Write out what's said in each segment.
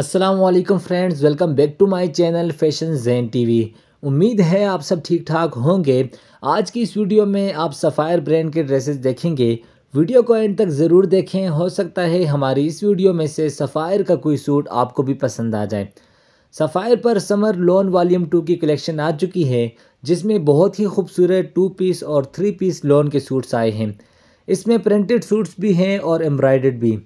Aslam friends welcome back to my channel fashion जैन वी उम्मीद है आप सब ठीक ठाक होंगे आज की इस वीडियो में आप सफ़ायर ब्रांड के ड्रेसेस देखेंगे वीडियो को एंड तक ज़रूर देखें हो सकता है हमारी इस वीडियो में से सफ़ायर का कोई सूट आपको भी पसंद आ जाए सफ़ायर पर समर लोन वॉल्यूम टू की कलेक्शन आ चुकी है जिसमें बहुत ही खूबसूरत टू पीस और थ्री पीस लोन के सूट्स आए हैं इसमें प्रिंटेड सूट्स भी हैं और एम्ब्रॉयड भी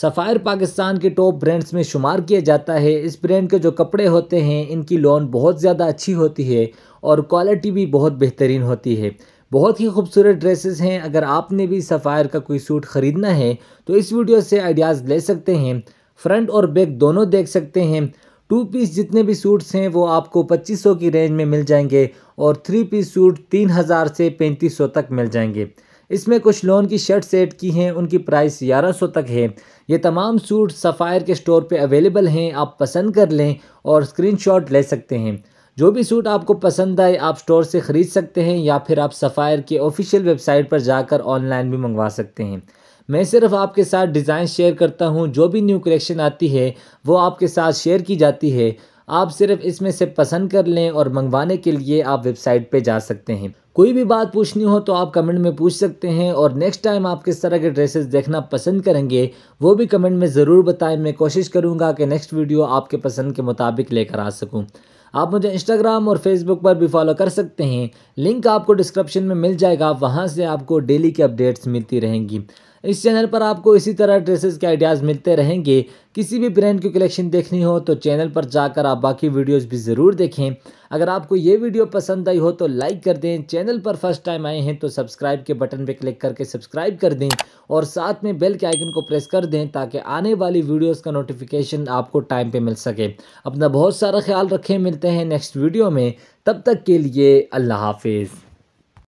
सफ़ायर पाकिस्तान के टॉप ब्रांड्स में शुमार किया जाता है इस ब्रांड के जो कपड़े होते हैं इनकी लोन बहुत ज़्यादा अच्छी होती है और क्वालिटी भी बहुत बेहतरीन होती है बहुत ही खूबसूरत ड्रेसेस हैं अगर आपने भी सफ़ायर का कोई सूट ख़रीदना है तो इस वीडियो से आइडियाज़ ले सकते हैं फ्रंट और बैक दोनों देख सकते हैं टू पीस जितने भी सूट्स हैं वो आपको 2500 की रेंज में मिल जाएंगे और थ्री पीस सूट 3000 से 3500 तक मिल जाएंगे इसमें कुछ लोन की शर्ट सेट की हैं उनकी प्राइस ग्यारह सौ तक है ये तमाम सूट सफ़ायर के स्टोर पे अवेलेबल हैं आप पसंद कर लें और स्क्रीनशॉट ले सकते हैं जो भी सूट आपको पसंद आए आप स्टोर से ख़रीद सकते हैं या फिर आप सफ़ायर के ऑफिशियल वेबसाइट पर जाकर ऑनलाइन भी मंगवा सकते हैं मैं सिर्फ आपके साथ डिज़ाइन शेयर करता हूँ जो भी न्यू कलेक्शन आती है वो आपके साथ शेयर की जाती है आप सिर्फ इसमें से पसंद कर लें और मंगवाने के लिए आप वेबसाइट पर जा सकते हैं कोई भी बात पूछनी हो तो आप कमेंट में पूछ सकते हैं और नेक्स्ट टाइम आप किस तरह के ड्रेसेस देखना पसंद करेंगे वो भी कमेंट में ज़रूर बताएं मैं कोशिश करूँगा कि नेक्स्ट वीडियो आपके पसंद के मुताबिक लेकर आ सकूँ आप मुझे इंस्टाग्राम और फेसबुक पर भी फॉलो कर सकते हैं लिंक आपको डिस्क्रिप्शन में मिल जाएगा वहाँ से आपको डेली की अपडेट्स मिलती रहेंगी इस चैनल पर आपको इसी तरह ड्रेसेस के आइडियाज़ मिलते रहेंगे किसी भी ब्रांड की कलेक्शन देखनी हो तो चैनल पर जाकर आप बाकी वीडियोस भी ज़रूर देखें अगर आपको ये वीडियो पसंद आई हो तो लाइक कर दें चैनल पर फर्स्ट टाइम आए हैं तो सब्सक्राइब के बटन पर क्लिक करके सब्सक्राइब कर दें और साथ में बेल के आइकन को प्रेस कर दें ताकि आने वाली वीडियोज़ का नोटिफिकेशन आपको टाइम पर मिल सके अपना बहुत सारा ख्याल रखें मिलते हैं नेक्स्ट वीडियो में तब तक के लिए अल्लाह हाफिज़